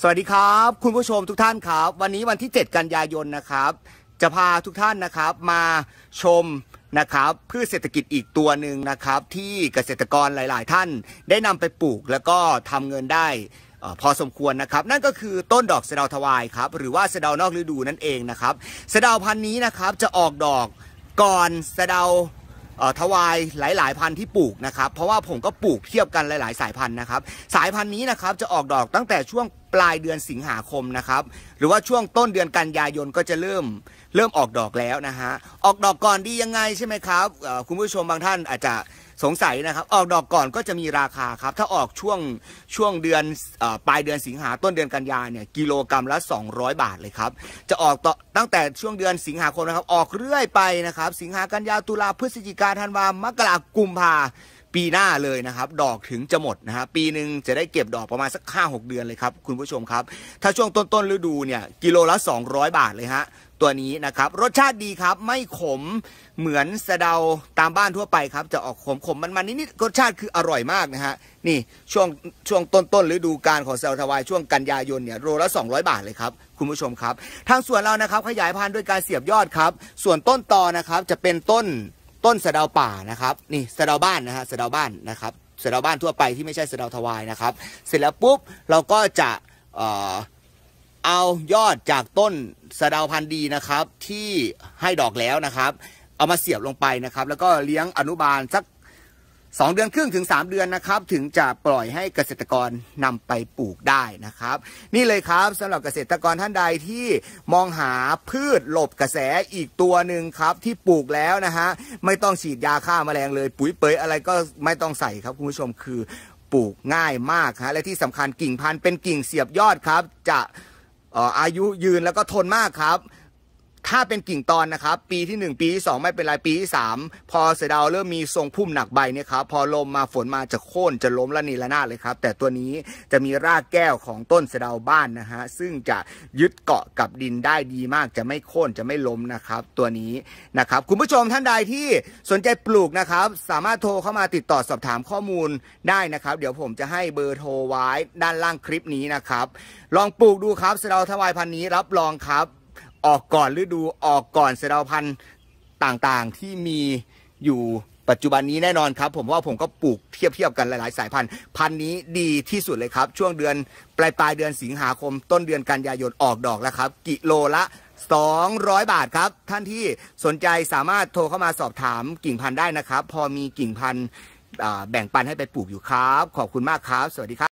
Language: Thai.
สวัสดีครับ คุณผู้ชมทุกท่านครับ วันนี้วันที่ 7 กันยายนนะครับจะพาทุกท่านนะครับ มาชมนะครับพืชเศรษฐกิจอีกตัวหนึ่งนะครับที่เกษตรกรหลาย ๆ ท่าน ได้นำไปปลูกแล้วก็ทำเงินได้ พอสมควรนะครับ นั่นก็คือต้นดอกเสดาทวายครับหรือว่าเสดานอกฤดูนั่นเองนะครับเสดาพันธุ์นี้นะครับจะออกดอกก่อนเสดาทวายหลาย ๆ พันธุ์ที่ปลูกนะครับ เพราะว่าผมก็ปลูกเทียบกันหลาย ๆ สายพันธุ์นะครับ สายพันธุ์นี้นะครับจะออกดอกตั้งแต่ช่วงปลายเดือนสิงหาคมนะครับหรือว่าช่วงต้นเดือนกันยายนก็จะเริ่ม เริ่มออกดอกแล้วนะฮะ ออกดอกก่อนดียังไงใช่ไหมครับคุณผู้ชมบางท่านอาจจะสงสัยนะครับ ออกดอกก่อนก็จะมีราคาครับถ้าออกช่วงช่วงเดือนอปลายเดือนสิงหาต้นเดือนกันยาเนี่ยกิโลกรรัมละ 200 บาทเลยครับจะออกต่อตั้งแต่ช่วงเดือนสิงหาคมนะครับ ออกเรื่อยไปนะครับ สิงหากันยาตุลาพฤศจิกาธันวามกรากุมภาปีหน้าเลยนะครับ ดอกถึงจะหมดนะฮะ ปีหนึ่งจะได้เก็บดอกประมาณสักห้หกเดือนเลยครับคุณผู้ชมครับ ถ้าช่วงต้นๆฤดูเนี่ย กิโลละ 200 บาทเลยฮะ ตัวนี้นะครับ รสชาติดีครับ ไม่ขม เหมือนสะเดาตามบ้านทั่วไปครับ จะออกขมขมมันๆนิดๆ รสชาติคืออร่อยมากนะฮะ นี่ช่วงช่วงต้นต้นฤดูการของเซลทวาย ช่วงกันยายนเนี่ยโลละ 200 บาทเลยครับคุณผู้ชมครับ ทางสวนเรานะครับขยายพันธุ์ด้วยการเสียบยอดครับ ส่วนต้นตอนะครับจะเป็นต้นต้นสะดาป่านะครับนี่สะดาบ้านนะฮะสะดาบ้านนะครับสะดาบ้านทั่วไปที่ไม่ใช่สะดาทวายนะครับ เสร็จแล้วปุ๊บเราก็จะเอ่อเอายอดจากต้นสะดาพันธุ์ดีนะครับที่ให้ดอกแล้วนะครับเอามาเสียบลงไปนะครับ แล้วก็เลี้ยงอนุบาลสักสองเดือนครึ่งถึงสามเดือนนะครับถึงจะปล่อยให้เกษตรกรนำไปปลูกได้นะครับ นี่เลยครับสำหรับเกษตรกรท่านใดที่มองหาพืชหลบกระแสอีกตัวหนึ่งครับที่ปลูกแล้วนะฮะไม่ต้องฉีดยาฆ่ามาแมลงเลย ปุ๋ยเปยอะไรก็ไม่ต้องใส่ครับ คุณผู้ชมคือปลูกง่ายมากฮะและที่สำคัญกิ่งพันธุ์เป็นกิ่งเสียบยอดครับ จะอายุยืนแล้วก็ทนมากครับถ้าเป็นกิ่งตอนนะครับ ปีที่ 1 ปีที่ 2 ไม่เป็นไรปีที่ 3 พอเสดาวเริ่มมีทรงพุ่มหนักใบเนี่ยครับพอลมมาฝนมา จะโค่นจะล้มละนีละนาเลยครับ แต่ตัวนี้จะมีรากแก้วของต้นเสดาวบ้านนะฮะซึ่งจะยึดเกาะกับดินได้ดีมากจะไม่โค่นจะไม่ล้มนะครับ ตัวนี้นะครับ คุณผู้ชมท่านใดที่สนใจปลูกนะครับ สามารถโทรเข้ามาติดต่อสอบถามข้อมูลได้นะครับ เดี๋ยวผมจะให้เบอร์โทรไว้ด้านล่างคลิปนี้นะครับ ลองปลูกดูครับเสดาวทวายพันนี้รับรองครับออกก่อนฤดูออกก่อนเสดาพันธุ์ต่างๆที่มีอยู่ปัจจุบันนี้แน่นอนครับ ผมว่าผมก็ปลูกเทียบเทียบกันหลายๆ สายพันธุ์พันธุ์นี้ดีที่สุดเลยครับช่วงเดือนปลายปลายเดือนสิงหาคม ต้นเดือนกันยายนออกดอกแล้วครับกิโลละ 200 บาทครับ ท่านที่สนใจสามารถโทรเข้ามาสอบถามกิ่งพันธุ์ได้นะครับ พอมีกิ่งพันธุ์แบ่งปันให้ไปปลูกอยู่ครับ ขอบคุณมากครับ สวัสดีครับ